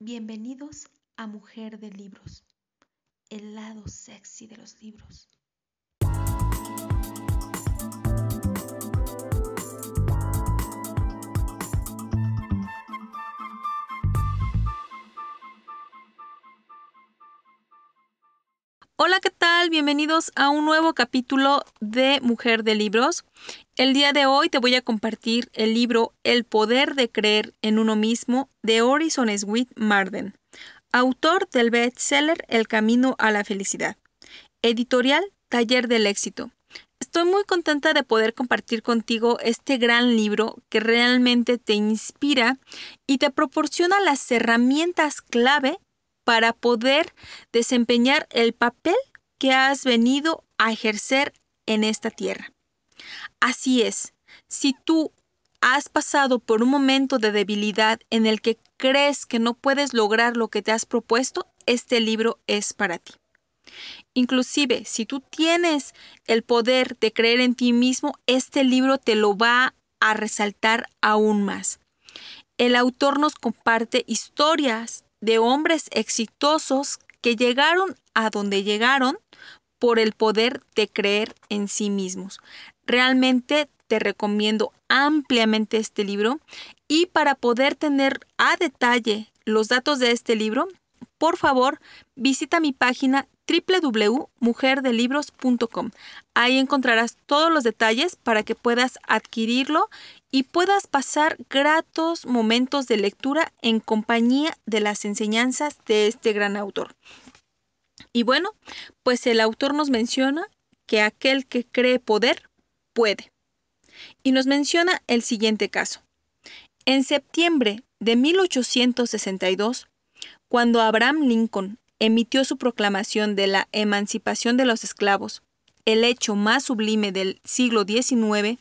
Bienvenidos a Mujer de Libros, el lado sexy de los libros. Hola, ¿qué tal? Bienvenidos a un nuevo capítulo de Mujer de Libros. El día de hoy te voy a compartir el libro El poder de creer en uno mismo de Orison Sweet Marden, autor del bestseller El camino a la felicidad. Editorial Taller del Éxito. Estoy muy contenta de poder compartir contigo este gran libro que realmente te inspira y te proporciona las herramientas clave para poder desempeñar el papel que has venido a ejercer en esta tierra. Así es, si tú has pasado por un momento de debilidad en el que crees que no puedes lograr lo que te has propuesto, este libro es para ti. Inclusive, si tú tienes el poder de creer en ti mismo, este libro te lo va a resaltar aún más. El autor nos comparte historias de hombres exitosos que llegaron a donde llegaron por el poder de creer en sí mismos. Realmente te recomiendo ampliamente este libro y para poder tener a detalle los datos de este libro, por favor visita mi página www.mujerdelibros.com. Ahí encontrarás todos los detalles para que puedas adquirirlo y puedas pasar gratos momentos de lectura en compañía de las enseñanzas de este gran autor. Y bueno, pues el autor nos menciona que aquel que cree poder puede. Y nos menciona el siguiente caso. En septiembre de 1862, cuando Abraham Lincoln emitió su proclamación de la emancipación de los esclavos, el hecho más sublime del siglo XIX,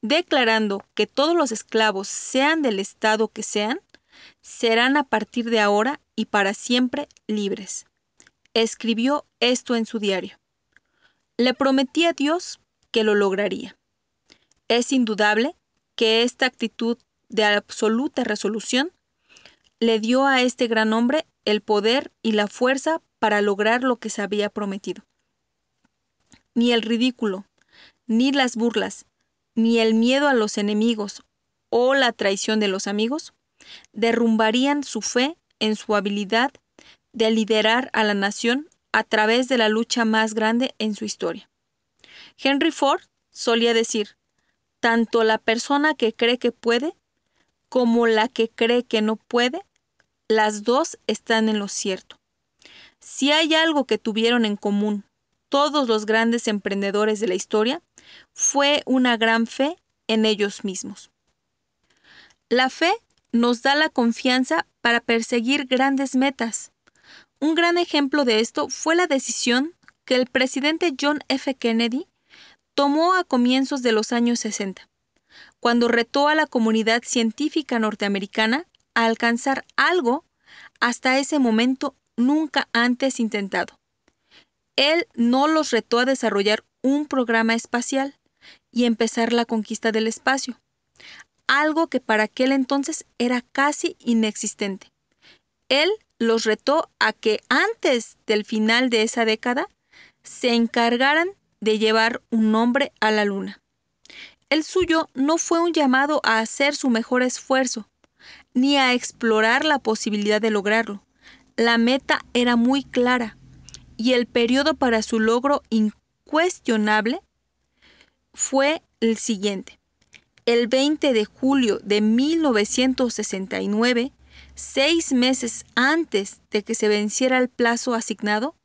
declarando que todos los esclavos, sean del estado que sean, serán a partir de ahora y para siempre libres. Escribió esto en su diario. Le prometí a Dios que lo lograría. Es indudable que esta actitud de absoluta resolución le dio a este gran hombre el poder y la fuerza para lograr lo que se había prometido. Ni el ridículo, ni las burlas, ni el miedo a los enemigos o la traición de los amigos derrumbarían su fe en su habilidad de liderar a la nación a través de la lucha más grande en su historia. Henry Ford solía decir, tanto la persona que cree que puede como la que cree que no puede las dos están en lo cierto. Si hay algo que tuvieron en común todos los grandes emprendedores de la historia, fue una gran fe en ellos mismos. La fe nos da la confianza para perseguir grandes metas. Un gran ejemplo de esto fue la decisión que el presidente John F. Kennedy tomó a comienzos de los años 60, cuando retó a la comunidad científica norteamericana alcanzar algo hasta ese momento nunca antes intentado. Él no los retó a desarrollar un programa espacial y empezar la conquista del espacio, algo que para aquel entonces era casi inexistente. Él los retó a que antes del final de esa década se encargaran de llevar un hombre a la luna. El suyo no fue un llamado a hacer su mejor esfuerzo, ni a explorar la posibilidad de lograrlo. La meta era muy clara y el periodo para su logro incuestionable fue el siguiente. El 20 de julio de 1969, seis meses antes de que se venciera el plazo asignado,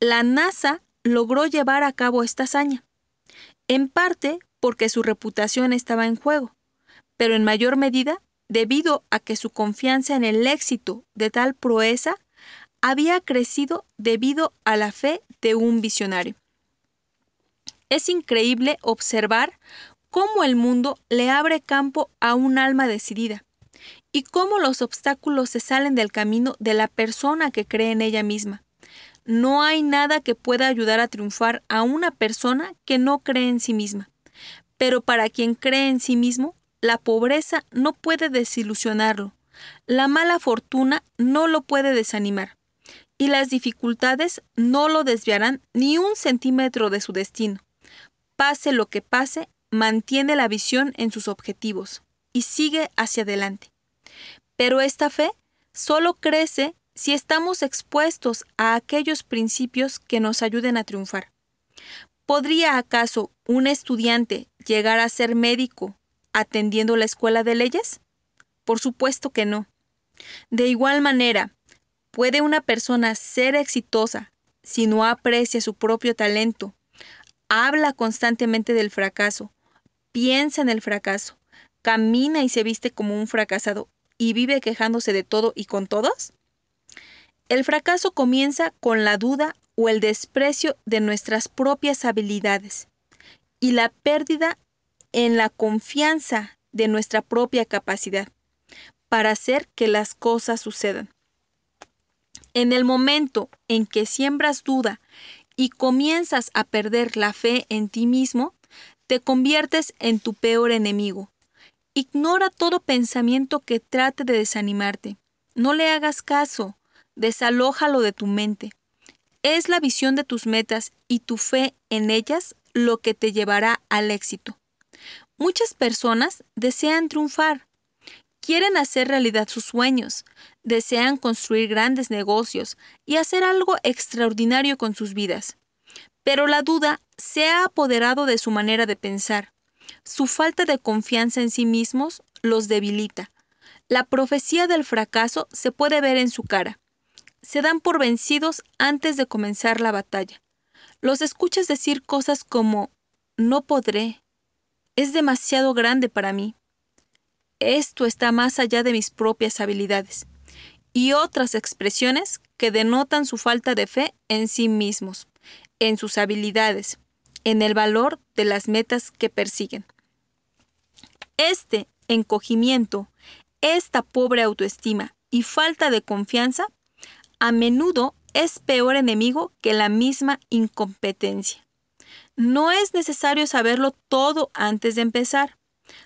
la NASA logró llevar a cabo esta hazaña, en parte porque su reputación estaba en juego, pero en mayor medida debido a que su confianza en el éxito de tal proeza había crecido debido a la fe de un visionario. Es increíble observar cómo el mundo le abre campo a un alma decidida y cómo los obstáculos se salen del camino de la persona que cree en ella misma. No hay nada que pueda ayudar a triunfar a una persona que no cree en sí misma. Pero para quien cree en sí mismo, la pobreza no puede desilusionarlo, la mala fortuna no lo puede desanimar y las dificultades no lo desviarán ni un centímetro de su destino. Pase lo que pase, mantiene la visión en sus objetivos y sigue hacia adelante. Pero esta fe solo crece si estamos expuestos a aquellos principios que nos ayuden a triunfar. ¿Podría acaso un estudiante llegar a ser médico atendiendo la escuela de leyes? Por supuesto que no. De igual manera, ¿puede una persona ser exitosa si no aprecia su propio talento? Habla constantemente del fracaso, piensa en el fracaso, camina y se viste como un fracasado y vive quejándose de todo y con todos? El fracaso comienza con la duda o el desprecio de nuestras propias habilidades y la pérdida en la confianza de nuestra propia capacidad para hacer que las cosas sucedan. En el momento en que siembras duda y comienzas a perder la fe en ti mismo, te conviertes en tu peor enemigo. Ignora todo pensamiento que trate de desanimarte. No le hagas caso, desalójalo de tu mente. Es la visión de tus metas y tu fe en ellas lo que te llevará al éxito. Muchas personas desean triunfar, quieren hacer realidad sus sueños, desean construir grandes negocios y hacer algo extraordinario con sus vidas. Pero la duda se ha apoderado de su manera de pensar. Su falta de confianza en sí mismos los debilita. La profecía del fracaso se puede ver en su cara. Se dan por vencidos antes de comenzar la batalla. Los escuchas decir cosas como no podré, es demasiado grande para mí. Esto está más allá de mis propias habilidades y otras expresiones que denotan su falta de fe en sí mismos, en sus habilidades, en el valor de las metas que persiguen. Este encogimiento, esta pobre autoestima y falta de confianza a menudo es peor enemigo que la misma incompetencia. No es necesario saberlo todo antes de empezar.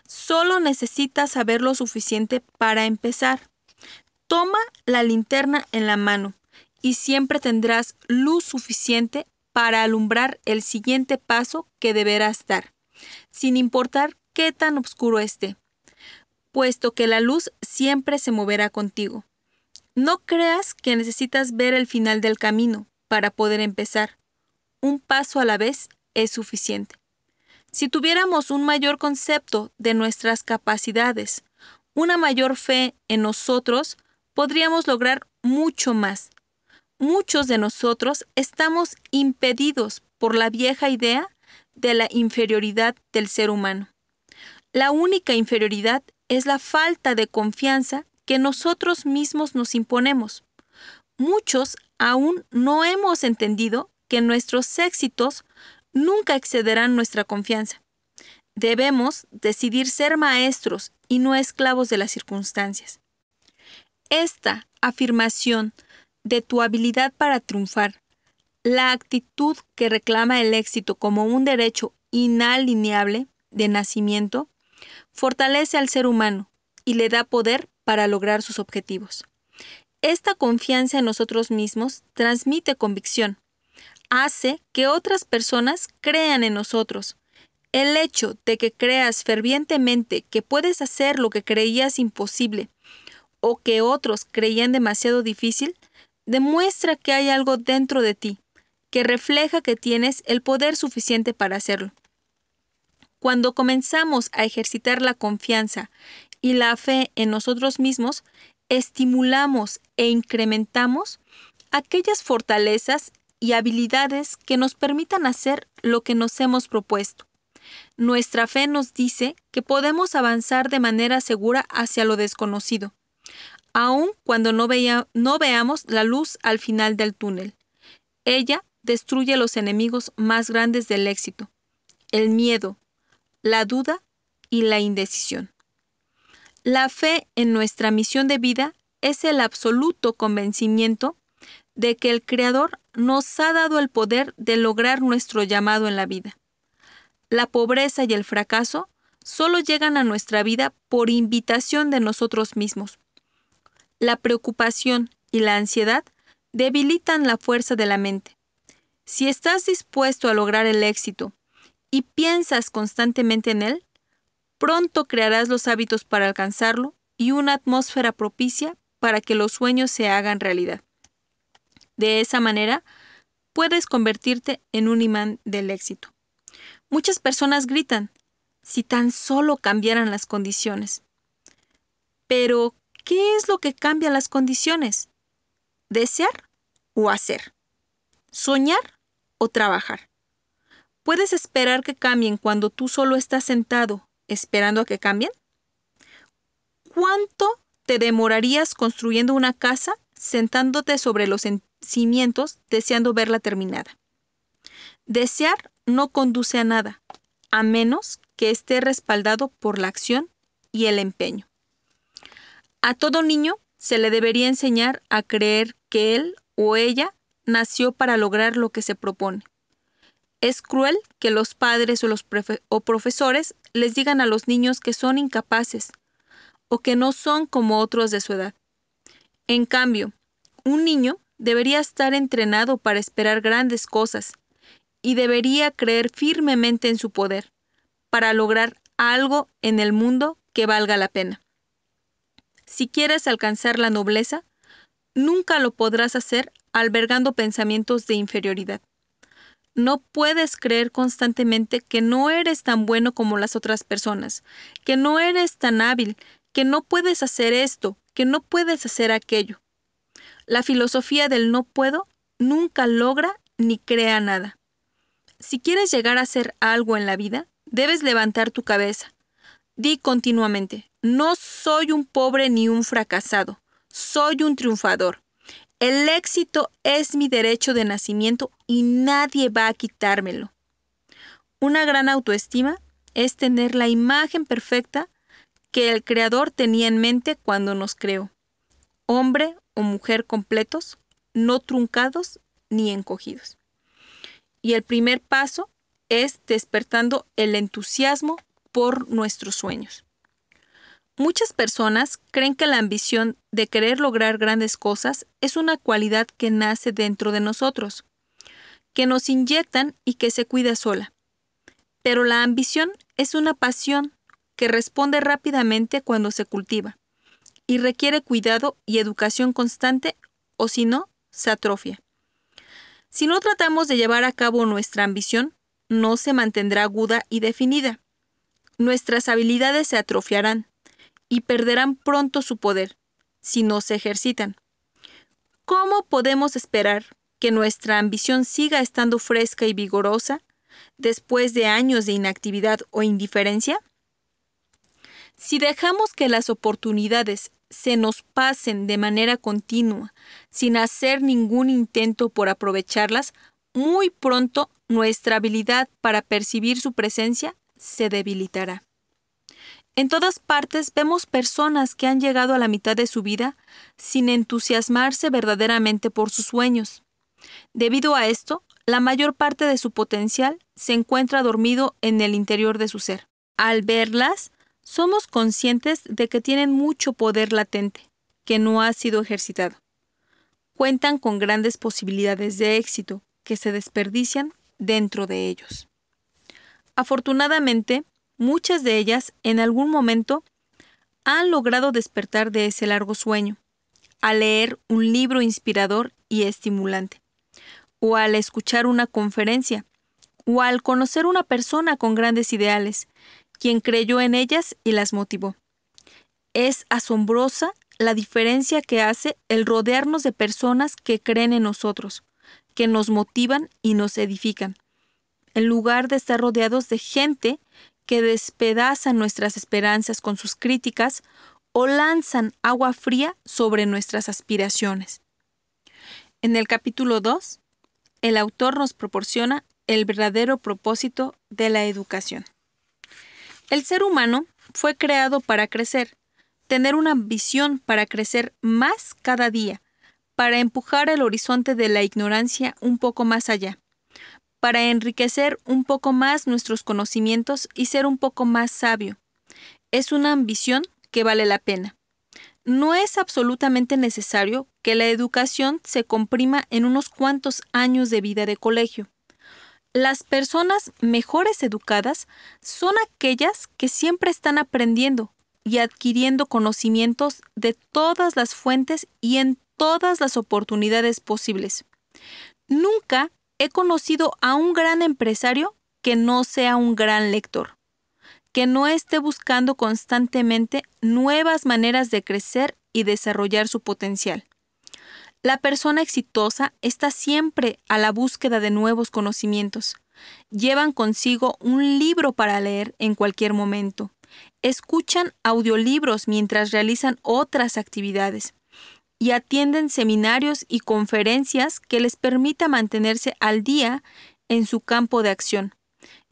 Solo necesitas saber lo suficiente para empezar. Toma la linterna en la mano y siempre tendrás luz suficiente para alumbrar el siguiente paso que deberás dar, sin importar qué tan oscuro esté, puesto que la luz siempre se moverá contigo. No creas que necesitas ver el final del camino para poder empezar. Un paso a la vez es suficiente. Si tuviéramos un mayor concepto de nuestras capacidades, una mayor fe en nosotros, podríamos lograr mucho más. Muchos de nosotros estamos impedidos por la vieja idea de la inferioridad del ser humano. La única inferioridad es la falta de confianza que nosotros mismos nos imponemos. Muchos aún no hemos entendido que nuestros éxitos nunca excederán nuestra confianza. Debemos decidir ser maestros y no esclavos de las circunstancias. Esta afirmación de tu habilidad para triunfar, la actitud que reclama el éxito como un derecho inalineable de nacimiento, fortalece al ser humano y le da poder para lograr sus objetivos. Esta confianza en nosotros mismos transmite convicción, hace que otras personas crean en nosotros. El hecho de que creas fervientemente que puedes hacer lo que creías imposible o que otros creían demasiado difícil, demuestra que hay algo dentro de ti que refleja que tienes el poder suficiente para hacerlo. Cuando comenzamos a ejercitar la confianza y la fe en nosotros mismos, estimulamos e incrementamos aquellas fortalezas y habilidades que nos permitan hacer lo que nos hemos propuesto. Nuestra fe nos dice que podemos avanzar de manera segura hacia lo desconocido, aun cuando no, vea, no veamos la luz al final del túnel. Ella destruye los enemigos más grandes del éxito, el miedo, la duda y la indecisión. La fe en nuestra misión de vida es el absoluto convencimiento de que el Creador nos ha dado el poder de lograr nuestro llamado en la vida. La pobreza y el fracaso solo llegan a nuestra vida por invitación de nosotros mismos. La preocupación y la ansiedad debilitan la fuerza de la mente. Si estás dispuesto a lograr el éxito y piensas constantemente en él, pronto crearás los hábitos para alcanzarlo y una atmósfera propicia para que los sueños se hagan realidad. De esa manera, puedes convertirte en un imán del éxito. Muchas personas gritan, si tan solo cambiaran las condiciones. Pero, ¿qué es lo que cambia las condiciones? ¿Desear o hacer? ¿Soñar o trabajar? ¿Puedes esperar que cambien cuando tú solo estás sentado esperando a que cambien? ¿Cuánto te demorarías construyendo una casa sentándote sobre los cimientos deseando verla terminada. Desear no conduce a nada, a menos que esté respaldado por la acción y el empeño. A todo niño se le debería enseñar a creer que él o ella nació para lograr lo que se propone. Es cruel que los padres o los o profesores les digan a los niños que son incapaces o que no son como otros de su edad. En cambio, un niño debería estar entrenado para esperar grandes cosas y debería creer firmemente en su poder para lograr algo en el mundo que valga la pena. Si quieres alcanzar la nobleza, nunca lo podrás hacer albergando pensamientos de inferioridad. No puedes creer constantemente que no eres tan bueno como las otras personas, que no eres tan hábil, que no puedes hacer esto, que no puedes hacer aquello. La filosofía del no puedo nunca logra ni crea nada. Si quieres llegar a ser algo en la vida, debes levantar tu cabeza. Di continuamente, no soy un pobre ni un fracasado, soy un triunfador. El éxito es mi derecho de nacimiento y nadie va a quitármelo. Una gran autoestima es tener la imagen perfecta que el Creador tenía en mente cuando nos creó. Hombre o mujer completos, no truncados ni encogidos. Y el primer paso es despertando el entusiasmo por nuestros sueños. Muchas personas creen que la ambición de querer lograr grandes cosas es una cualidad que nace dentro de nosotros, que nos inyectan y que se cuida sola. Pero la ambición es una pasión que responde rápidamente cuando se cultiva y requiere cuidado y educación constante o si no, se atrofia. Si no tratamos de llevar a cabo nuestra ambición, no se mantendrá aguda y definida. Nuestras habilidades se atrofiarán y perderán pronto su poder si no se ejercitan. ¿Cómo podemos esperar que nuestra ambición siga estando fresca y vigorosa después de años de inactividad o indiferencia? Si dejamos que las oportunidades se nos pasen de manera continua, sin hacer ningún intento por aprovecharlas, muy pronto nuestra habilidad para percibir su presencia se debilitará. En todas partes vemos personas que han llegado a la mitad de su vida sin entusiasmarse verdaderamente por sus sueños. Debido a esto, la mayor parte de su potencial se encuentra dormido en el interior de su ser. Al verlas, somos conscientes de que tienen mucho poder latente, que no ha sido ejercitado. Cuentan con grandes posibilidades de éxito, que se desperdician dentro de ellos. Afortunadamente, muchas de ellas en algún momento han logrado despertar de ese largo sueño, al leer un libro inspirador y estimulante, o al escuchar una conferencia, o al conocer una persona con grandes ideales, quien creyó en ellas y las motivó. Es asombrosa la diferencia que hace el rodearnos de personas que creen en nosotros, que nos motivan y nos edifican, en lugar de estar rodeados de gente que despedaza nuestras esperanzas con sus críticas o lanzan agua fría sobre nuestras aspiraciones. En el capítulo 2, el autor nos proporciona el verdadero propósito de la educación. El ser humano fue creado para crecer, tener una ambición para crecer más cada día, para empujar el horizonte de la ignorancia un poco más allá, para enriquecer un poco más nuestros conocimientos y ser un poco más sabio. Es una ambición que vale la pena. No es absolutamente necesario que la educación se comprima en unos cuantos años de vida de colegio. Las personas mejores educadas son aquellas que siempre están aprendiendo y adquiriendo conocimientos de todas las fuentes y en todas las oportunidades posibles. Nunca he conocido a un gran empresario que no sea un gran lector, que no esté buscando constantemente nuevas maneras de crecer y desarrollar su potencial. La persona exitosa está siempre a la búsqueda de nuevos conocimientos. Llevan consigo un libro para leer en cualquier momento. Escuchan audiolibros mientras realizan otras actividades y atienden seminarios y conferencias que les permita mantenerse al día en su campo de acción.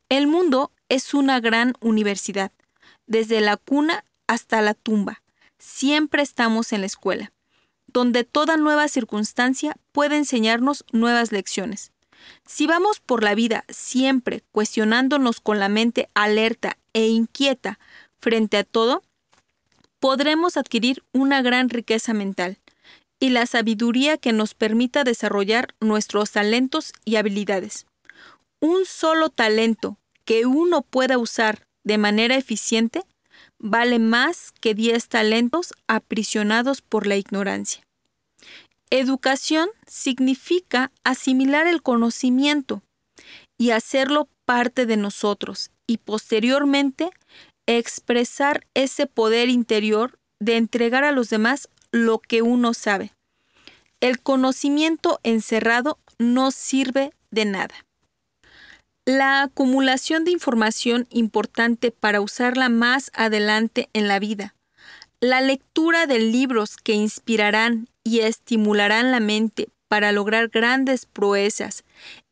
El mundo es una gran universidad, desde la cuna hasta la tumba. Siempre estamos en la escuela donde toda nueva circunstancia puede enseñarnos nuevas lecciones. Si vamos por la vida siempre cuestionándonos con la mente alerta e inquieta frente a todo, podremos adquirir una gran riqueza mental y la sabiduría que nos permita desarrollar nuestros talentos y habilidades. Un solo talento que uno pueda usar de manera eficiente vale más que 10 talentos aprisionados por la ignorancia. Educación significa asimilar el conocimiento y hacerlo parte de nosotros y posteriormente expresar ese poder interior de entregar a los demás lo que uno sabe. El conocimiento encerrado no sirve de nada la acumulación de información importante para usarla más adelante en la vida, la lectura de libros que inspirarán y estimularán la mente para lograr grandes proezas,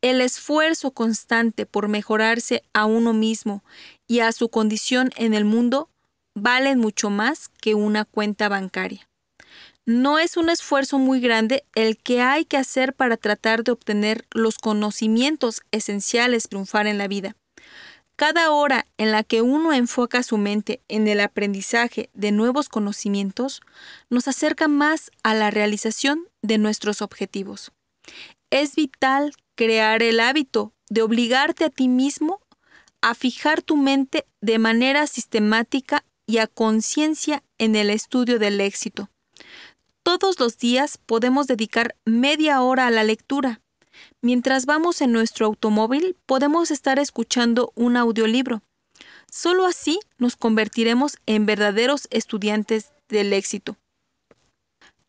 el esfuerzo constante por mejorarse a uno mismo y a su condición en el mundo valen mucho más que una cuenta bancaria. No es un esfuerzo muy grande el que hay que hacer para tratar de obtener los conocimientos esenciales triunfar en la vida. Cada hora en la que uno enfoca su mente en el aprendizaje de nuevos conocimientos nos acerca más a la realización de nuestros objetivos. Es vital crear el hábito de obligarte a ti mismo a fijar tu mente de manera sistemática y a conciencia en el estudio del éxito todos los días podemos dedicar media hora a la lectura. Mientras vamos en nuestro automóvil podemos estar escuchando un audiolibro. Solo así nos convertiremos en verdaderos estudiantes del éxito.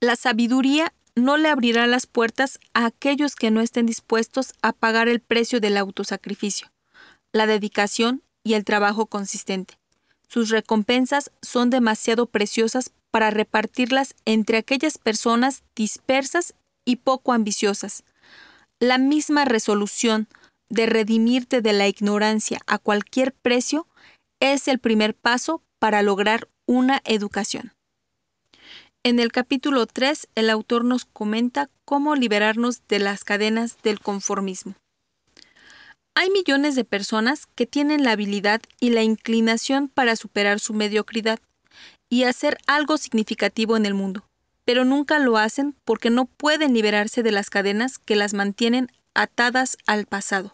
La sabiduría no le abrirá las puertas a aquellos que no estén dispuestos a pagar el precio del autosacrificio, la dedicación y el trabajo consistente. Sus recompensas son demasiado preciosas para repartirlas entre aquellas personas dispersas y poco ambiciosas. La misma resolución de redimirte de la ignorancia a cualquier precio es el primer paso para lograr una educación. En el capítulo 3, el autor nos comenta cómo liberarnos de las cadenas del conformismo. Hay millones de personas que tienen la habilidad y la inclinación para superar su mediocridad, y hacer algo significativo en el mundo, pero nunca lo hacen porque no pueden liberarse de las cadenas que las mantienen atadas al pasado.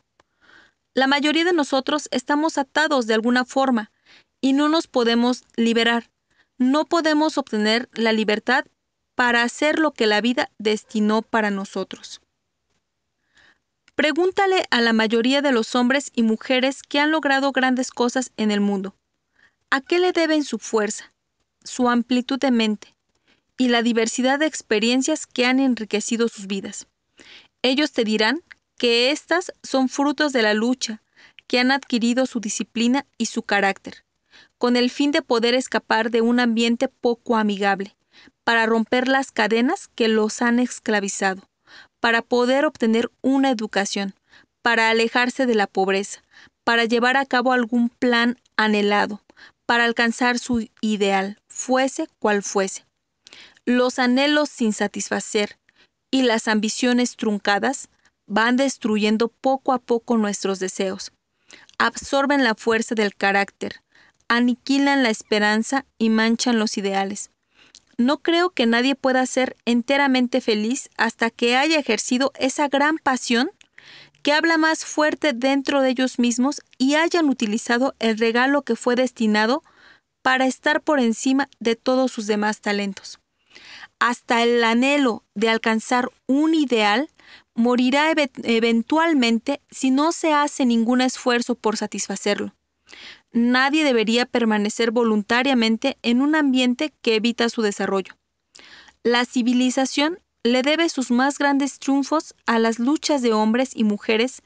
La mayoría de nosotros estamos atados de alguna forma y no nos podemos liberar. No podemos obtener la libertad para hacer lo que la vida destinó para nosotros. Pregúntale a la mayoría de los hombres y mujeres que han logrado grandes cosas en el mundo. ¿A qué le deben su fuerza? su amplitud de mente y la diversidad de experiencias que han enriquecido sus vidas. Ellos te dirán que estas son frutos de la lucha, que han adquirido su disciplina y su carácter, con el fin de poder escapar de un ambiente poco amigable, para romper las cadenas que los han esclavizado, para poder obtener una educación, para alejarse de la pobreza, para llevar a cabo algún plan anhelado, para alcanzar su ideal, fuese cual fuese. Los anhelos sin satisfacer y las ambiciones truncadas van destruyendo poco a poco nuestros deseos, absorben la fuerza del carácter, aniquilan la esperanza y manchan los ideales. No creo que nadie pueda ser enteramente feliz hasta que haya ejercido esa gran pasión que habla más fuerte dentro de ellos mismos y hayan utilizado el regalo que fue destinado a para estar por encima de todos sus demás talentos. Hasta el anhelo de alcanzar un ideal morirá eventualmente si no se hace ningún esfuerzo por satisfacerlo. Nadie debería permanecer voluntariamente en un ambiente que evita su desarrollo. La civilización le debe sus más grandes triunfos a las luchas de hombres y mujeres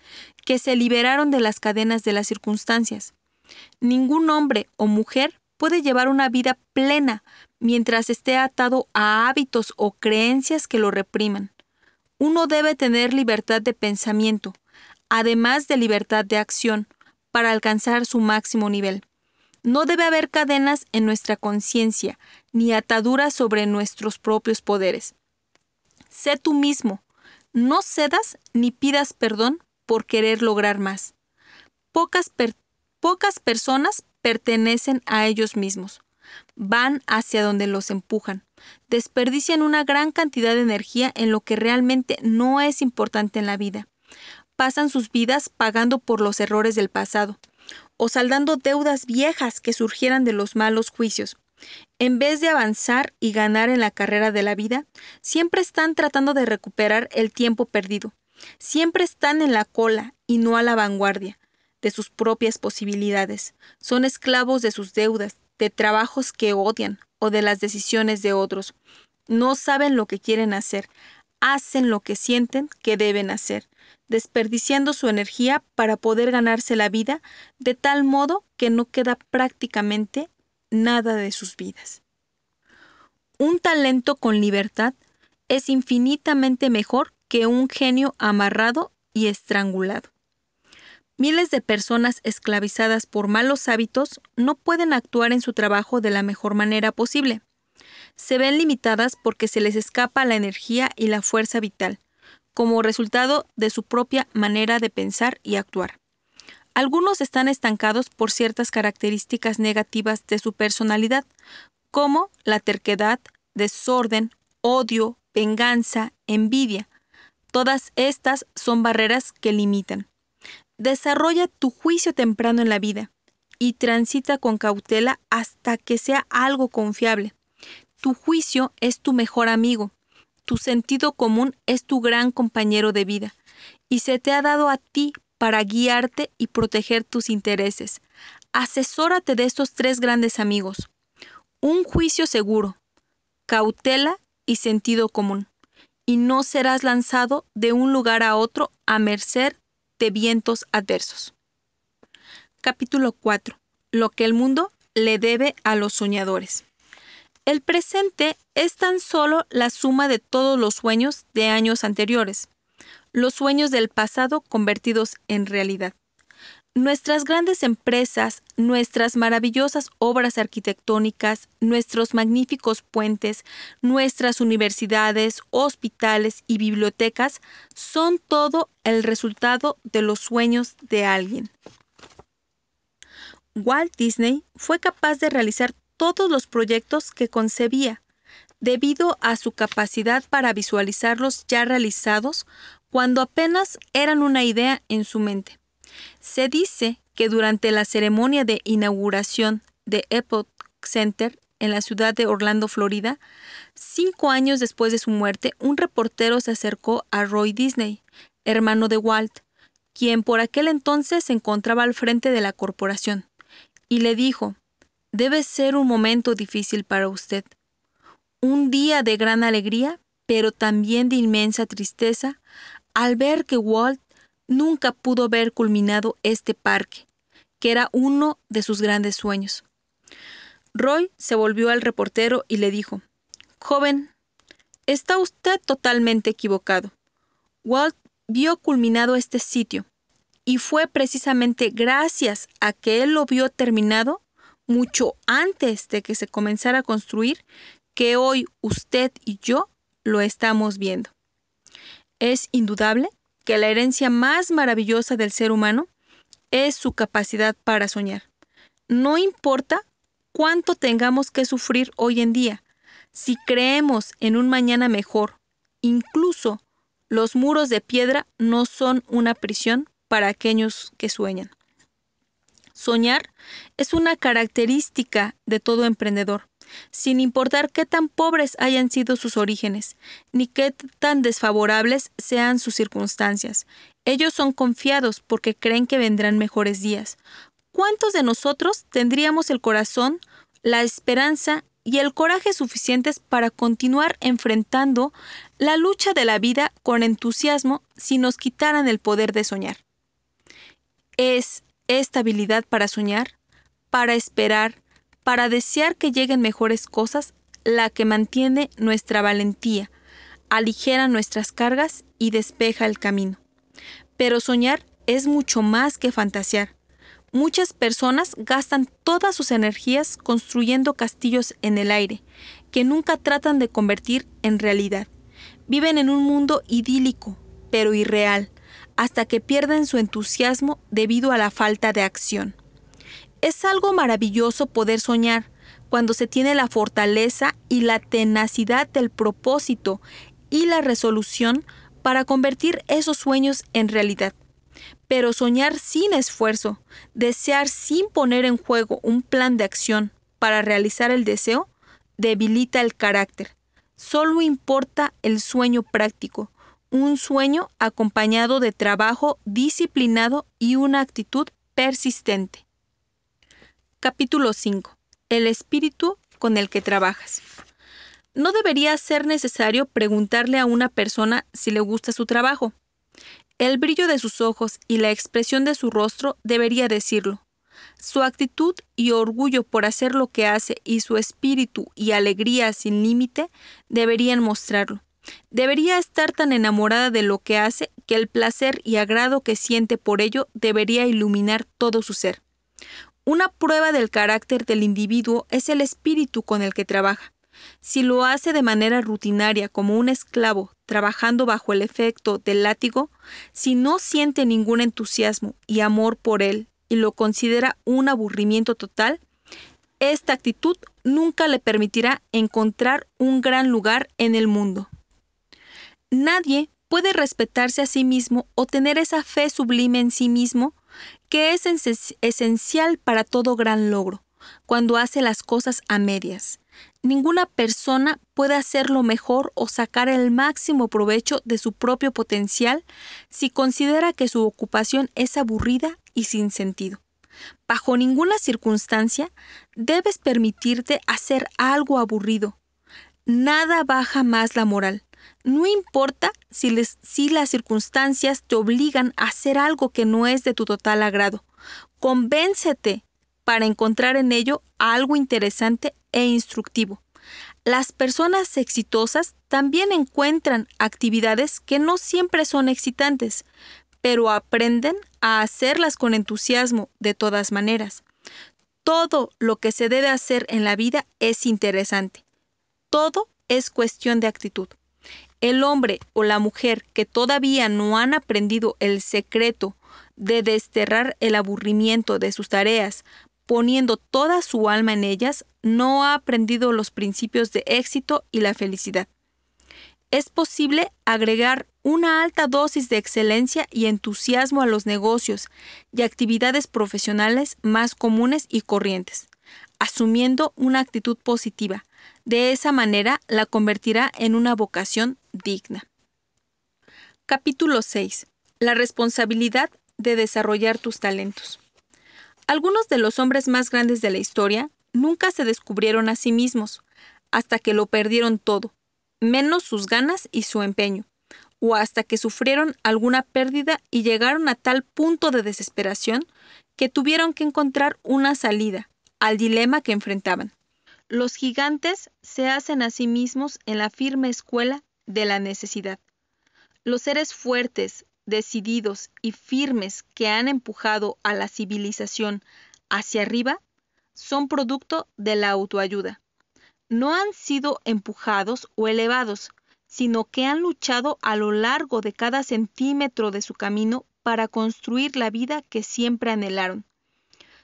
que se liberaron de las cadenas de las circunstancias. Ningún hombre o mujer puede llevar una vida plena mientras esté atado a hábitos o creencias que lo repriman. Uno debe tener libertad de pensamiento, además de libertad de acción, para alcanzar su máximo nivel. No debe haber cadenas en nuestra conciencia, ni ataduras sobre nuestros propios poderes. Sé tú mismo, no cedas ni pidas perdón por querer lograr más. Pocas, pocas personas pertenecen a ellos mismos. Van hacia donde los empujan. Desperdician una gran cantidad de energía en lo que realmente no es importante en la vida. Pasan sus vidas pagando por los errores del pasado o saldando deudas viejas que surgieran de los malos juicios. En vez de avanzar y ganar en la carrera de la vida, siempre están tratando de recuperar el tiempo perdido. Siempre están en la cola y no a la vanguardia de sus propias posibilidades, son esclavos de sus deudas, de trabajos que odian o de las decisiones de otros. No saben lo que quieren hacer, hacen lo que sienten que deben hacer, desperdiciando su energía para poder ganarse la vida de tal modo que no queda prácticamente nada de sus vidas. Un talento con libertad es infinitamente mejor que un genio amarrado y estrangulado. Miles de personas esclavizadas por malos hábitos no pueden actuar en su trabajo de la mejor manera posible. Se ven limitadas porque se les escapa la energía y la fuerza vital, como resultado de su propia manera de pensar y actuar. Algunos están estancados por ciertas características negativas de su personalidad, como la terquedad, desorden, odio, venganza, envidia. Todas estas son barreras que limitan Desarrolla tu juicio temprano en la vida y transita con cautela hasta que sea algo confiable. Tu juicio es tu mejor amigo, tu sentido común es tu gran compañero de vida y se te ha dado a ti para guiarte y proteger tus intereses. Asesórate de estos tres grandes amigos. Un juicio seguro, cautela y sentido común, y no serás lanzado de un lugar a otro a merced de vientos adversos. Capítulo 4. Lo que el mundo le debe a los soñadores. El presente es tan solo la suma de todos los sueños de años anteriores, los sueños del pasado convertidos en realidad. Nuestras grandes empresas, nuestras maravillosas obras arquitectónicas, nuestros magníficos puentes, nuestras universidades, hospitales y bibliotecas son todo el resultado de los sueños de alguien. Walt Disney fue capaz de realizar todos los proyectos que concebía, debido a su capacidad para visualizarlos ya realizados cuando apenas eran una idea en su mente. Se dice que durante la ceremonia de inauguración de Epoch Center en la ciudad de Orlando, Florida, cinco años después de su muerte, un reportero se acercó a Roy Disney, hermano de Walt, quien por aquel entonces se encontraba al frente de la corporación, y le dijo, Debe ser un momento difícil para usted, un día de gran alegría, pero también de inmensa tristeza, al ver que Walt nunca pudo ver culminado este parque, que era uno de sus grandes sueños. Roy se volvió al reportero y le dijo, Joven, está usted totalmente equivocado. Walt vio culminado este sitio, y fue precisamente gracias a que él lo vio terminado mucho antes de que se comenzara a construir que hoy usted y yo lo estamos viendo. Es indudable que la herencia más maravillosa del ser humano es su capacidad para soñar. No importa cuánto tengamos que sufrir hoy en día, si creemos en un mañana mejor, incluso los muros de piedra no son una prisión para aquellos que sueñan. Soñar es una característica de todo emprendedor sin importar qué tan pobres hayan sido sus orígenes, ni qué tan desfavorables sean sus circunstancias. Ellos son confiados porque creen que vendrán mejores días. ¿Cuántos de nosotros tendríamos el corazón, la esperanza y el coraje suficientes para continuar enfrentando la lucha de la vida con entusiasmo si nos quitaran el poder de soñar? ¿Es esta habilidad para soñar, para esperar, para desear que lleguen mejores cosas, la que mantiene nuestra valentía, aligera nuestras cargas y despeja el camino. Pero soñar es mucho más que fantasear. Muchas personas gastan todas sus energías construyendo castillos en el aire, que nunca tratan de convertir en realidad. Viven en un mundo idílico, pero irreal, hasta que pierden su entusiasmo debido a la falta de acción. Es algo maravilloso poder soñar cuando se tiene la fortaleza y la tenacidad del propósito y la resolución para convertir esos sueños en realidad. Pero soñar sin esfuerzo, desear sin poner en juego un plan de acción para realizar el deseo, debilita el carácter. Solo importa el sueño práctico, un sueño acompañado de trabajo disciplinado y una actitud persistente. Capítulo 5. El espíritu con el que trabajas. No debería ser necesario preguntarle a una persona si le gusta su trabajo. El brillo de sus ojos y la expresión de su rostro debería decirlo. Su actitud y orgullo por hacer lo que hace y su espíritu y alegría sin límite deberían mostrarlo. Debería estar tan enamorada de lo que hace que el placer y agrado que siente por ello debería iluminar todo su ser. Una prueba del carácter del individuo es el espíritu con el que trabaja. Si lo hace de manera rutinaria como un esclavo, trabajando bajo el efecto del látigo, si no siente ningún entusiasmo y amor por él y lo considera un aburrimiento total, esta actitud nunca le permitirá encontrar un gran lugar en el mundo. Nadie puede respetarse a sí mismo o tener esa fe sublime en sí mismo que es esencial para todo gran logro, cuando hace las cosas a medias. Ninguna persona puede hacerlo mejor o sacar el máximo provecho de su propio potencial si considera que su ocupación es aburrida y sin sentido. Bajo ninguna circunstancia debes permitirte hacer algo aburrido. Nada baja más la moral. No importa si, las circunstancias te obligan a hacer algo que no es de tu total agrado. Convéncete para encontrar en ello algo interesante e instructivo. Las personas exitosas también encuentran actividades que no siempre son excitantes, pero aprenden a hacerlas con entusiasmo de todas maneras. Todo lo que se debe hacer en la vida es interesante. Todo es cuestión de actitud. El hombre o la mujer que todavía no han aprendido el secreto de desterrar el aburrimiento de sus tareas, poniendo toda su alma en ellas, no ha aprendido los principios de éxito y la felicidad. Es posible agregar una alta dosis de excelencia y entusiasmo a los negocios y actividades profesionales más comunes y corrientes, asumiendo una actitud positiva, de esa manera la convertirá en una vocación digna. Capítulo 6. La responsabilidad de desarrollar tus talentos. Algunos de los hombres más grandes de la historia nunca se descubrieron a sí mismos, hasta que lo perdieron todo, menos sus ganas y su empeño, o hasta que sufrieron alguna pérdida y llegaron a tal punto de desesperación que tuvieron que encontrar una salida al dilema que enfrentaban. Los gigantes se hacen a sí mismos en la firme escuela de la necesidad. Los seres fuertes, decididos y firmes que han empujado a la civilización hacia arriba son producto de la autoayuda. No han sido empujados o elevados, sino que han luchado a lo largo de cada centímetro de su camino para construir la vida que siempre anhelaron.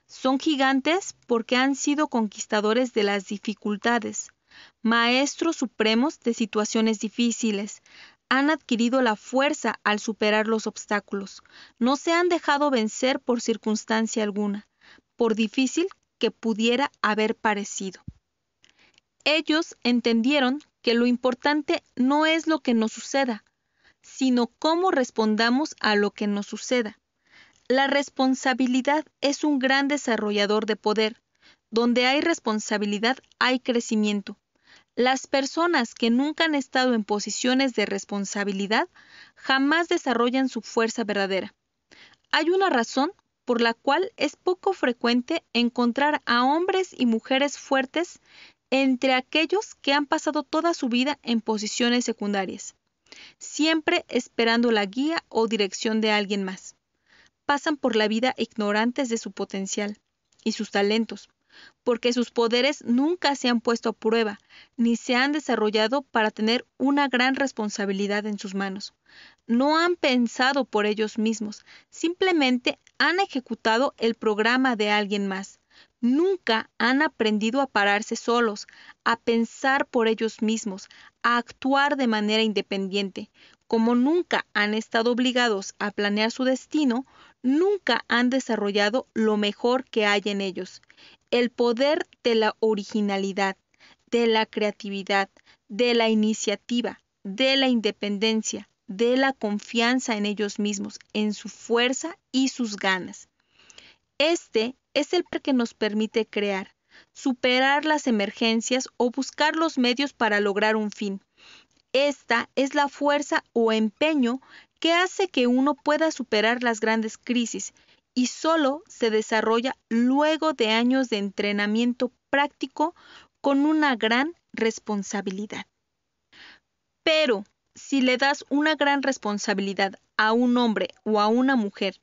Son gigantes porque han sido conquistadores de las dificultades, maestros supremos de situaciones difíciles, han adquirido la fuerza al superar los obstáculos, no se han dejado vencer por circunstancia alguna, por difícil que pudiera haber parecido. Ellos entendieron que lo importante no es lo que nos suceda, sino cómo respondamos a lo que nos suceda. La responsabilidad es un gran desarrollador de poder. Donde hay responsabilidad hay crecimiento. Las personas que nunca han estado en posiciones de responsabilidad jamás desarrollan su fuerza verdadera. Hay una razón por la cual es poco frecuente encontrar a hombres y mujeres fuertes entre aquellos que han pasado toda su vida en posiciones secundarias, siempre esperando la guía o dirección de alguien más pasan por la vida ignorantes de su potencial y sus talentos, porque sus poderes nunca se han puesto a prueba, ni se han desarrollado para tener una gran responsabilidad en sus manos. No han pensado por ellos mismos, simplemente han ejecutado el programa de alguien más. Nunca han aprendido a pararse solos, a pensar por ellos mismos, a actuar de manera independiente. Como nunca han estado obligados a planear su destino, nunca han desarrollado lo mejor que hay en ellos, el poder de la originalidad, de la creatividad, de la iniciativa, de la independencia, de la confianza en ellos mismos, en su fuerza y sus ganas. Este es el que nos permite crear, superar las emergencias o buscar los medios para lograr un fin. Esta es la fuerza o empeño que hace que uno pueda superar las grandes crisis y solo se desarrolla luego de años de entrenamiento práctico con una gran responsabilidad. Pero si le das una gran responsabilidad a un hombre o a una mujer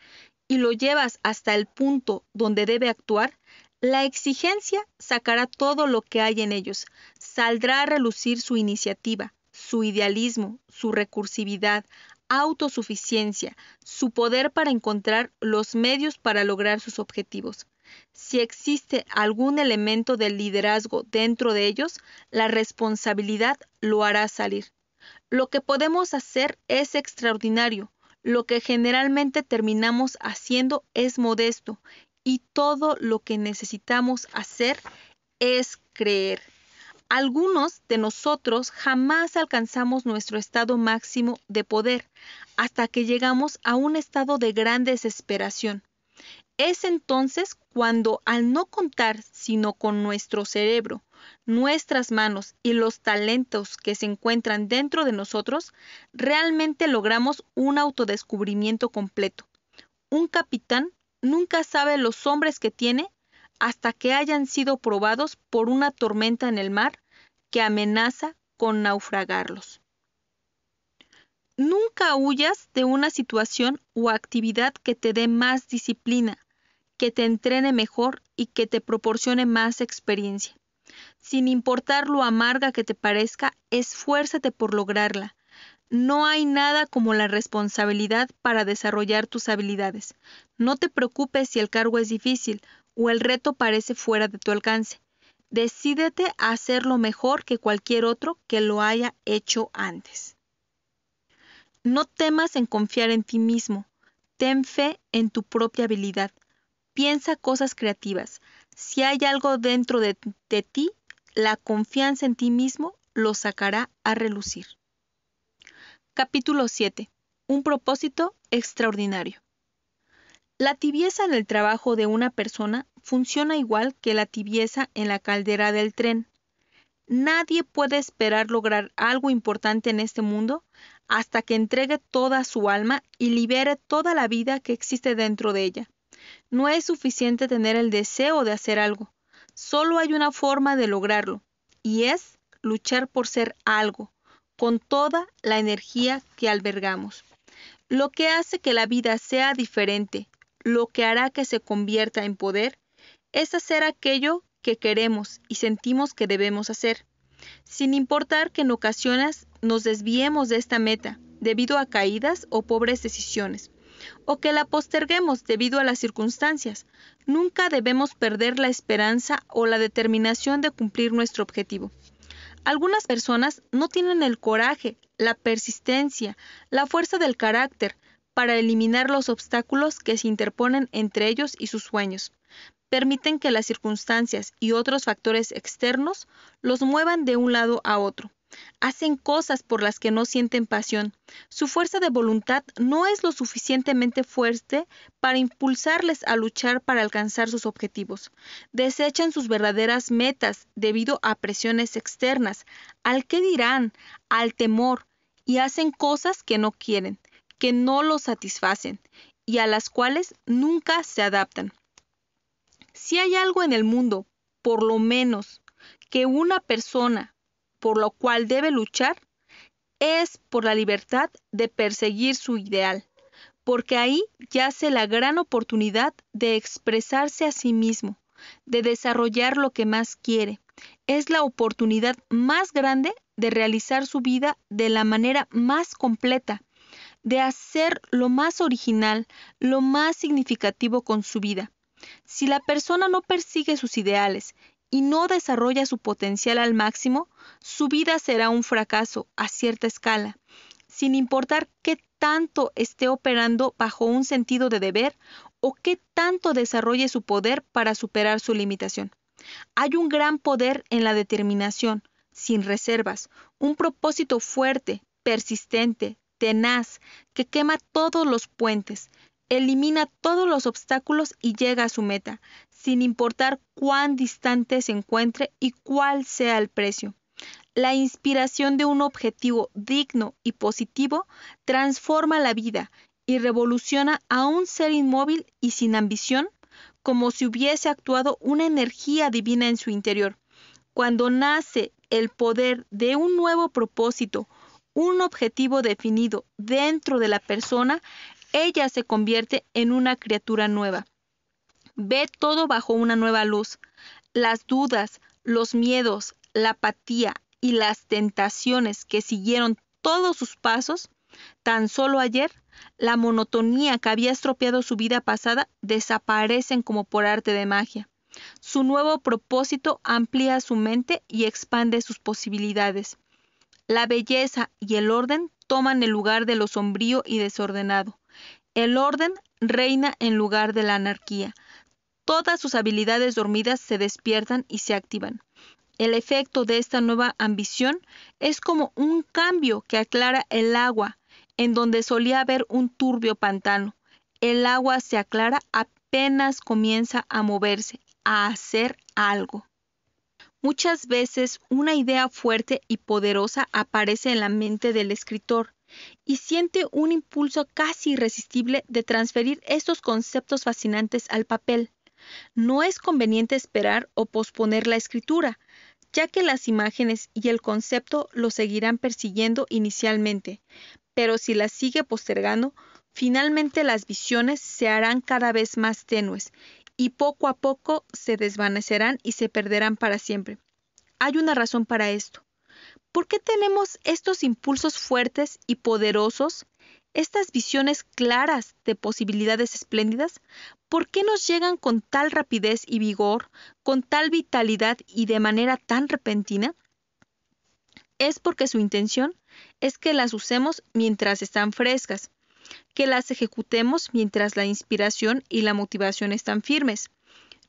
y lo llevas hasta el punto donde debe actuar, la exigencia sacará todo lo que hay en ellos, saldrá a relucir su iniciativa, su idealismo, su recursividad, autosuficiencia, su poder para encontrar los medios para lograr sus objetivos. Si existe algún elemento del liderazgo dentro de ellos, la responsabilidad lo hará salir. Lo que podemos hacer es extraordinario, lo que generalmente terminamos haciendo es modesto y todo lo que necesitamos hacer es creer. Algunos de nosotros jamás alcanzamos nuestro estado máximo de poder hasta que llegamos a un estado de gran desesperación. Es entonces cuando al no contar sino con nuestro cerebro, nuestras manos y los talentos que se encuentran dentro de nosotros, realmente logramos un autodescubrimiento completo. Un capitán nunca sabe los hombres que tiene hasta que hayan sido probados por una tormenta en el mar que amenaza con naufragarlos. Nunca huyas de una situación o actividad que te dé más disciplina, que te entrene mejor y que te proporcione más experiencia. Sin importar lo amarga que te parezca, esfuérzate por lograrla. No hay nada como la responsabilidad para desarrollar tus habilidades. No te preocupes si el cargo es difícil o el reto parece fuera de tu alcance. Decídete a hacerlo mejor que cualquier otro que lo haya hecho antes. No temas en confiar en ti mismo. Ten fe en tu propia habilidad. Piensa cosas creativas. Si hay algo dentro de, ti, la confianza en ti mismo lo sacará a relucir. Capítulo 7. Un propósito extraordinario. La tibieza en el trabajo de una persona funciona igual que la tibieza en la caldera del tren. Nadie puede esperar lograr algo importante en este mundo hasta que entregue toda su alma y libere toda la vida que existe dentro de ella. No es suficiente tener el deseo de hacer algo. Solo hay una forma de lograrlo, y es luchar por ser algo, con toda la energía que albergamos. Lo que hace que la vida sea diferente, lo que hará que se convierta en poder, es hacer aquello que queremos y sentimos que debemos hacer, sin importar que en ocasiones nos desviemos de esta meta debido a caídas o pobres decisiones, o que la posterguemos debido a las circunstancias. Nunca debemos perder la esperanza o la determinación de cumplir nuestro objetivo. Algunas personas no tienen el coraje, la persistencia, la fuerza del carácter para eliminar los obstáculos que se interponen entre ellos y sus sueños permiten que las circunstancias y otros factores externos los muevan de un lado a otro. Hacen cosas por las que no sienten pasión. Su fuerza de voluntad no es lo suficientemente fuerte para impulsarles a luchar para alcanzar sus objetivos. Desechan sus verdaderas metas debido a presiones externas, al qué dirán, al temor, y hacen cosas que no quieren, que no los satisfacen y a las cuales nunca se adaptan. Si hay algo en el mundo, por lo menos, que una persona por lo cual debe luchar, es por la libertad de perseguir su ideal, porque ahí yace la gran oportunidad de expresarse a sí mismo, de desarrollar lo que más quiere. Es la oportunidad más grande de realizar su vida de la manera más completa, de hacer lo más original, lo más significativo con su vida. Si la persona no persigue sus ideales y no desarrolla su potencial al máximo, su vida será un fracaso a cierta escala, sin importar qué tanto esté operando bajo un sentido de deber o qué tanto desarrolle su poder para superar su limitación. Hay un gran poder en la determinación, sin reservas, un propósito fuerte, persistente, tenaz, que quema todos los puentes, Elimina todos los obstáculos y llega a su meta, sin importar cuán distante se encuentre y cuál sea el precio. La inspiración de un objetivo digno y positivo transforma la vida y revoluciona a un ser inmóvil y sin ambición, como si hubiese actuado una energía divina en su interior. Cuando nace el poder de un nuevo propósito, un objetivo definido dentro de la persona, ella se convierte en una criatura nueva. Ve todo bajo una nueva luz. Las dudas, los miedos, la apatía y las tentaciones que siguieron todos sus pasos, tan solo ayer, la monotonía que había estropeado su vida pasada desaparecen como por arte de magia. Su nuevo propósito amplía su mente y expande sus posibilidades. La belleza y el orden toman el lugar de lo sombrío y desordenado. El orden reina en lugar de la anarquía. Todas sus habilidades dormidas se despiertan y se activan. El efecto de esta nueva ambición es como un cambio que aclara el agua, en donde solía haber un turbio pantano. El agua se aclara apenas comienza a moverse, a hacer algo. Muchas veces una idea fuerte y poderosa aparece en la mente del escritor, y siente un impulso casi irresistible de transferir estos conceptos fascinantes al papel. No es conveniente esperar o posponer la escritura, ya que las imágenes y el concepto lo seguirán persiguiendo inicialmente, pero si las sigue postergando, finalmente las visiones se harán cada vez más tenues y poco a poco se desvanecerán y se perderán para siempre. Hay una razón para esto. ¿Por qué tenemos estos impulsos fuertes y poderosos? Estas visiones claras de posibilidades espléndidas, ¿por qué nos llegan con tal rapidez y vigor, con tal vitalidad y de manera tan repentina? Es porque su intención es que las usemos mientras están frescas, que las ejecutemos mientras la inspiración y la motivación están firmes,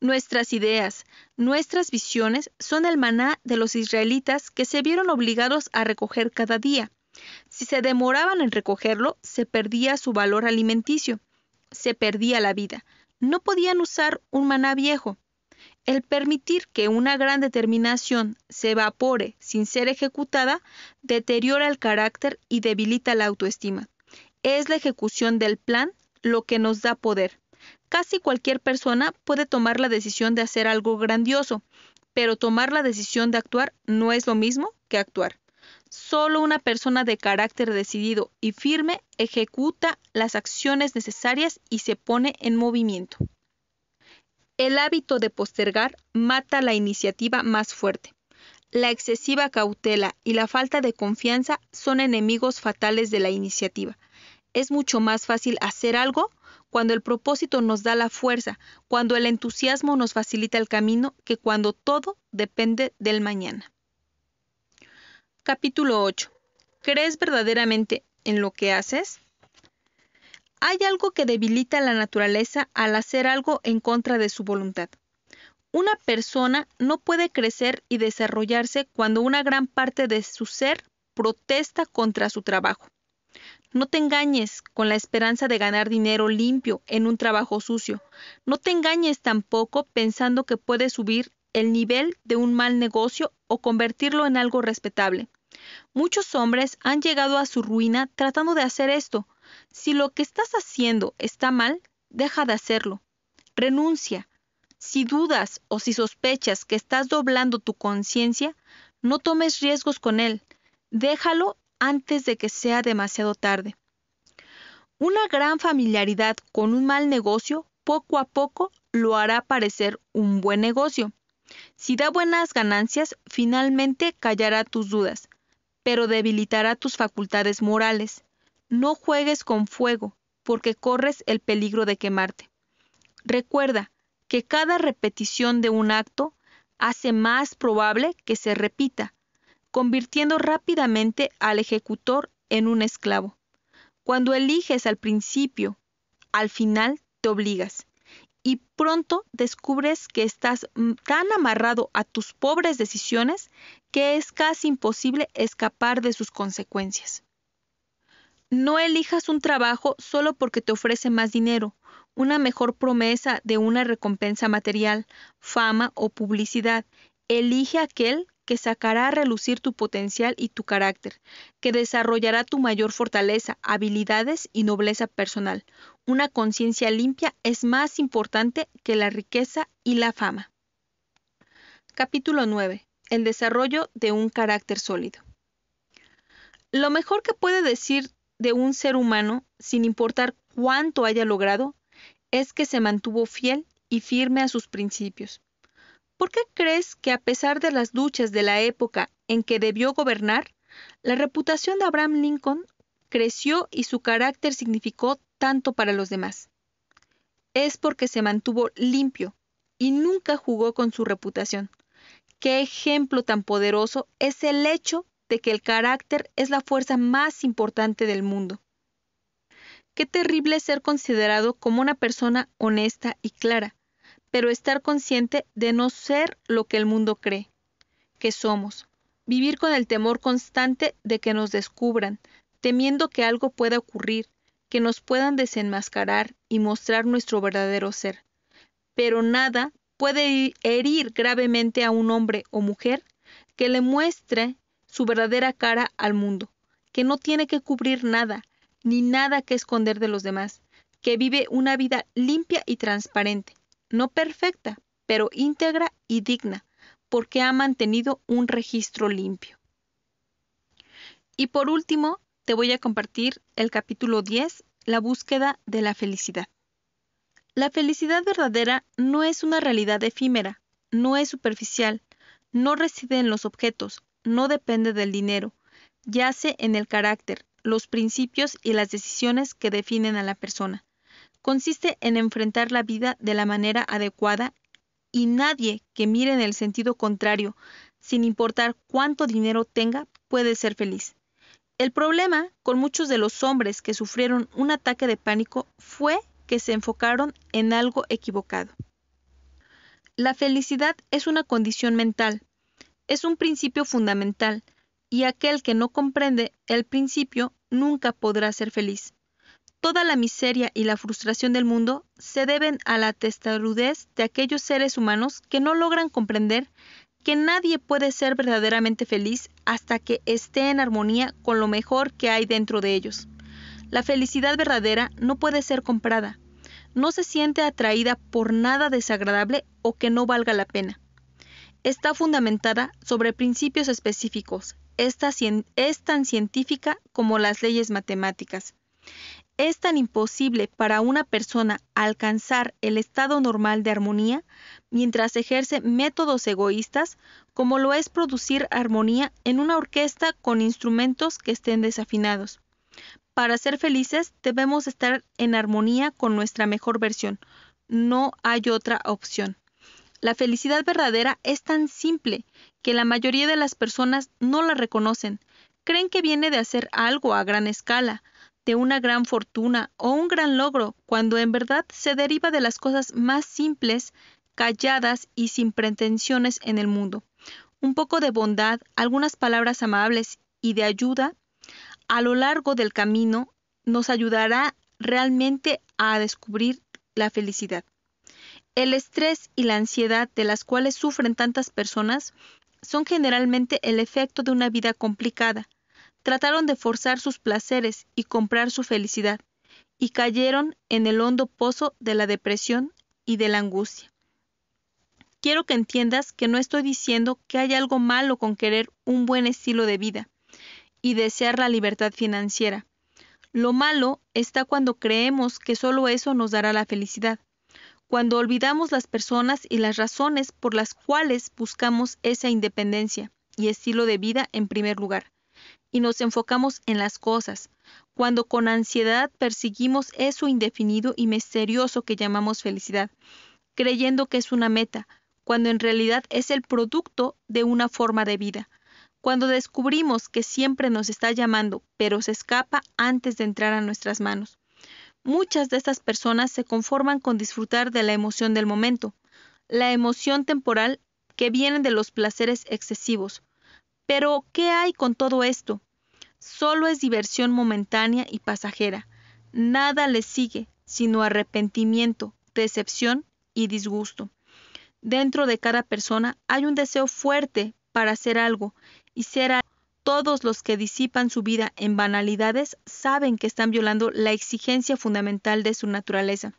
Nuestras ideas, nuestras visiones son el maná de los israelitas que se vieron obligados a recoger cada día. Si se demoraban en recogerlo, se perdía su valor alimenticio, se perdía la vida. No podían usar un maná viejo. El permitir que una gran determinación se evapore sin ser ejecutada deteriora el carácter y debilita la autoestima. Es la ejecución del plan lo que nos da poder. Casi cualquier persona puede tomar la decisión de hacer algo grandioso, pero tomar la decisión de actuar no es lo mismo que actuar. Solo una persona de carácter decidido y firme ejecuta las acciones necesarias y se pone en movimiento. El hábito de postergar mata la iniciativa más fuerte. La excesiva cautela y la falta de confianza son enemigos fatales de la iniciativa. Es mucho más fácil hacer algo cuando el propósito nos da la fuerza, cuando el entusiasmo nos facilita el camino, que cuando todo depende del mañana. Capítulo 8. ¿Crees verdaderamente en lo que haces? Hay algo que debilita la naturaleza al hacer algo en contra de su voluntad. Una persona no puede crecer y desarrollarse cuando una gran parte de su ser protesta contra su trabajo. No te engañes con la esperanza de ganar dinero limpio en un trabajo sucio. No te engañes tampoco pensando que puedes subir el nivel de un mal negocio o convertirlo en algo respetable. Muchos hombres han llegado a su ruina tratando de hacer esto. Si lo que estás haciendo está mal, deja de hacerlo. Renuncia. Si dudas o si sospechas que estás doblando tu conciencia, no tomes riesgos con él. Déjalo antes de que sea demasiado tarde. Una gran familiaridad con un mal negocio poco a poco lo hará parecer un buen negocio. Si da buenas ganancias, finalmente callará tus dudas, pero debilitará tus facultades morales. No juegues con fuego, porque corres el peligro de quemarte. Recuerda que cada repetición de un acto hace más probable que se repita, convirtiendo rápidamente al ejecutor en un esclavo. Cuando eliges al principio, al final te obligas y pronto descubres que estás mm, tan amarrado a tus pobres decisiones que es casi imposible escapar de sus consecuencias. No elijas un trabajo solo porque te ofrece más dinero, una mejor promesa de una recompensa material, fama o publicidad. Elige aquel que sacará a relucir tu potencial y tu carácter, que desarrollará tu mayor fortaleza, habilidades y nobleza personal. Una conciencia limpia es más importante que la riqueza y la fama. Capítulo 9. El desarrollo de un carácter sólido. Lo mejor que puede decir de un ser humano, sin importar cuánto haya logrado, es que se mantuvo fiel y firme a sus principios, ¿Por qué crees que a pesar de las duchas de la época en que debió gobernar, la reputación de Abraham Lincoln creció y su carácter significó tanto para los demás? Es porque se mantuvo limpio y nunca jugó con su reputación. Qué ejemplo tan poderoso es el hecho de que el carácter es la fuerza más importante del mundo. Qué terrible ser considerado como una persona honesta y clara, pero estar consciente de no ser lo que el mundo cree que somos, vivir con el temor constante de que nos descubran, temiendo que algo pueda ocurrir, que nos puedan desenmascarar y mostrar nuestro verdadero ser. Pero nada puede herir gravemente a un hombre o mujer que le muestre su verdadera cara al mundo, que no tiene que cubrir nada, ni nada que esconder de los demás, que vive una vida limpia y transparente, no perfecta, pero íntegra y digna, porque ha mantenido un registro limpio. Y por último, te voy a compartir el capítulo 10, la búsqueda de la felicidad. La felicidad verdadera no es una realidad efímera, no es superficial, no reside en los objetos, no depende del dinero, yace en el carácter, los principios y las decisiones que definen a la persona consiste en enfrentar la vida de la manera adecuada y nadie que mire en el sentido contrario, sin importar cuánto dinero tenga, puede ser feliz. El problema con muchos de los hombres que sufrieron un ataque de pánico fue que se enfocaron en algo equivocado. La felicidad es una condición mental, es un principio fundamental, y aquel que no comprende el principio nunca podrá ser feliz. Toda la miseria y la frustración del mundo se deben a la testarudez de aquellos seres humanos que no logran comprender que nadie puede ser verdaderamente feliz hasta que esté en armonía con lo mejor que hay dentro de ellos. La felicidad verdadera no puede ser comprada. No se siente atraída por nada desagradable o que no valga la pena. Está fundamentada sobre principios específicos. es tan científica como las leyes matemáticas es tan imposible para una persona alcanzar el estado normal de armonía mientras ejerce métodos egoístas como lo es producir armonía en una orquesta con instrumentos que estén desafinados. Para ser felices debemos estar en armonía con nuestra mejor versión. No hay otra opción. La felicidad verdadera es tan simple que la mayoría de las personas no la reconocen. Creen que viene de hacer algo a gran escala, de una gran fortuna o un gran logro, cuando en verdad se deriva de las cosas más simples, calladas y sin pretensiones en el mundo. Un poco de bondad, algunas palabras amables y de ayuda a lo largo del camino nos ayudará realmente a descubrir la felicidad. El estrés y la ansiedad de las cuales sufren tantas personas son generalmente el efecto de una vida complicada, trataron de forzar sus placeres y comprar su felicidad, y cayeron en el hondo pozo de la depresión y de la angustia. Quiero que entiendas que no estoy diciendo que hay algo malo con querer un buen estilo de vida y desear la libertad financiera. Lo malo está cuando creemos que solo eso nos dará la felicidad, cuando olvidamos las personas y las razones por las cuales buscamos esa independencia y estilo de vida en primer lugar y nos enfocamos en las cosas, cuando con ansiedad perseguimos eso indefinido y misterioso que llamamos felicidad, creyendo que es una meta, cuando en realidad es el producto de una forma de vida, cuando descubrimos que siempre nos está llamando, pero se escapa antes de entrar a nuestras manos. Muchas de estas personas se conforman con disfrutar de la emoción del momento, la emoción temporal que viene de los placeres excesivos, pero, ¿qué hay con todo esto? Solo es diversión momentánea y pasajera. Nada le sigue, sino arrepentimiento, decepción y disgusto. Dentro de cada persona hay un deseo fuerte para hacer algo, y ser algo. todos los que disipan su vida en banalidades saben que están violando la exigencia fundamental de su naturaleza.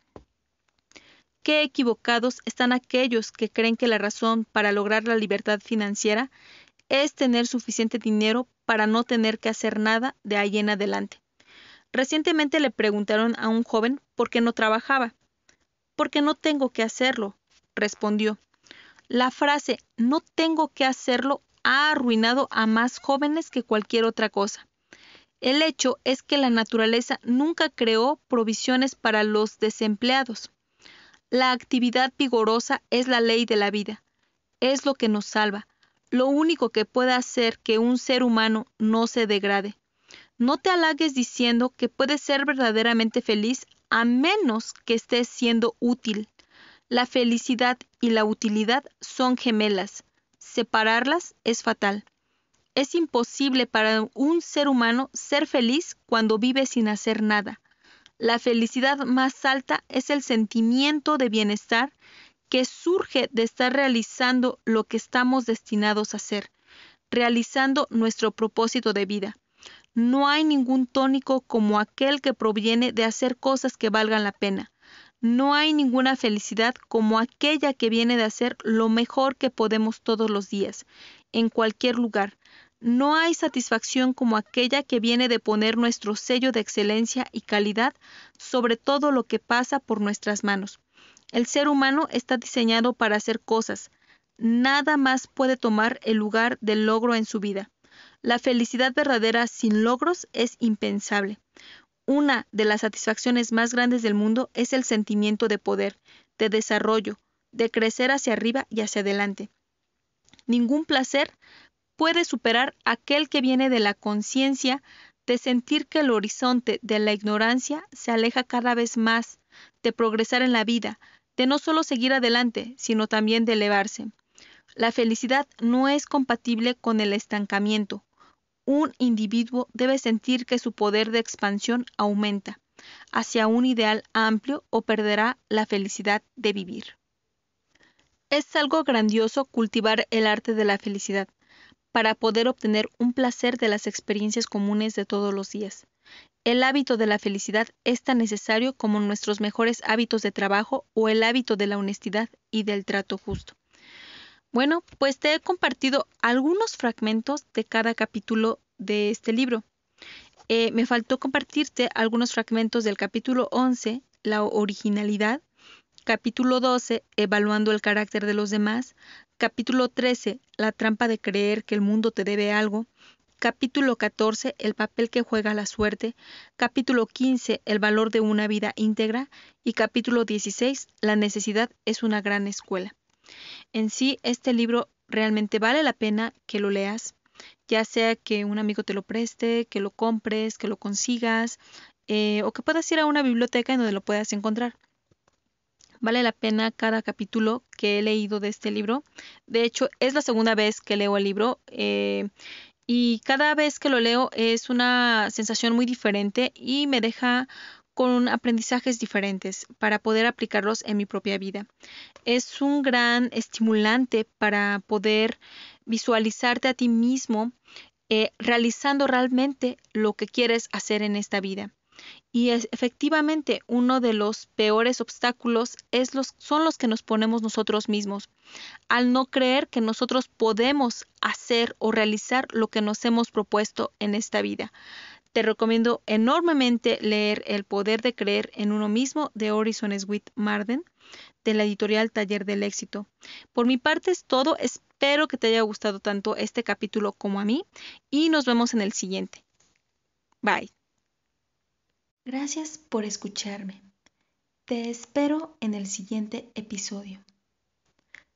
Qué equivocados están aquellos que creen que la razón para lograr la libertad financiera es tener suficiente dinero para no tener que hacer nada de ahí en adelante. Recientemente le preguntaron a un joven por qué no trabajaba. Porque no tengo que hacerlo, respondió. La frase no tengo que hacerlo ha arruinado a más jóvenes que cualquier otra cosa. El hecho es que la naturaleza nunca creó provisiones para los desempleados. La actividad vigorosa es la ley de la vida, es lo que nos salva, lo único que puede hacer que un ser humano no se degrade. No te halagues diciendo que puedes ser verdaderamente feliz a menos que estés siendo útil. La felicidad y la utilidad son gemelas. Separarlas es fatal. Es imposible para un ser humano ser feliz cuando vive sin hacer nada. La felicidad más alta es el sentimiento de bienestar que surge de estar realizando lo que estamos destinados a hacer, realizando nuestro propósito de vida. No hay ningún tónico como aquel que proviene de hacer cosas que valgan la pena. No hay ninguna felicidad como aquella que viene de hacer lo mejor que podemos todos los días, en cualquier lugar. No hay satisfacción como aquella que viene de poner nuestro sello de excelencia y calidad sobre todo lo que pasa por nuestras manos. El ser humano está diseñado para hacer cosas. Nada más puede tomar el lugar del logro en su vida. La felicidad verdadera sin logros es impensable. Una de las satisfacciones más grandes del mundo es el sentimiento de poder, de desarrollo, de crecer hacia arriba y hacia adelante. Ningún placer puede superar aquel que viene de la conciencia de sentir que el horizonte de la ignorancia se aleja cada vez más, de progresar en la vida, de no solo seguir adelante, sino también de elevarse. La felicidad no es compatible con el estancamiento. Un individuo debe sentir que su poder de expansión aumenta hacia un ideal amplio o perderá la felicidad de vivir. Es algo grandioso cultivar el arte de la felicidad para poder obtener un placer de las experiencias comunes de todos los días. El hábito de la felicidad es tan necesario como nuestros mejores hábitos de trabajo o el hábito de la honestidad y del trato justo. Bueno, pues te he compartido algunos fragmentos de cada capítulo de este libro. Eh, me faltó compartirte algunos fragmentos del capítulo 11, la originalidad, capítulo 12, evaluando el carácter de los demás, capítulo 13, la trampa de creer que el mundo te debe algo, capítulo 14, el papel que juega la suerte, capítulo 15, el valor de una vida íntegra y capítulo 16, la necesidad es una gran escuela. En sí, este libro realmente vale la pena que lo leas, ya sea que un amigo te lo preste, que lo compres, que lo consigas eh, o que puedas ir a una biblioteca en donde lo puedas encontrar. Vale la pena cada capítulo que he leído de este libro. De hecho, es la segunda vez que leo el libro. Eh, y cada vez que lo leo es una sensación muy diferente y me deja con aprendizajes diferentes para poder aplicarlos en mi propia vida. Es un gran estimulante para poder visualizarte a ti mismo eh, realizando realmente lo que quieres hacer en esta vida. Y es, efectivamente, uno de los peores obstáculos son los que nos ponemos nosotros mismos, al no creer que nosotros podemos hacer o realizar lo que nos hemos propuesto en esta vida. Te recomiendo enormemente leer El poder de creer en uno mismo de Orison with Marden de la editorial Taller del Éxito. Por mi parte es todo, espero que te haya gustado tanto este capítulo como a mí y nos vemos en el siguiente. Bye. Gracias por escucharme. Te espero en el siguiente episodio.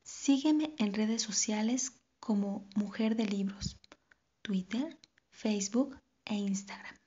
Sígueme en redes sociales como Mujer de Libros, Twitter, Facebook e Instagram.